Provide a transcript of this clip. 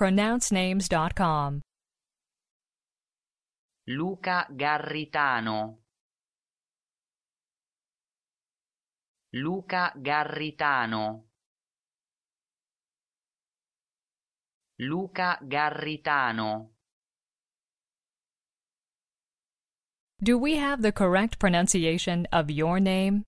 pronouncenames.com. Luca Garritano Luca Garritano Luca Garritano Do we have the correct pronunciation of your name?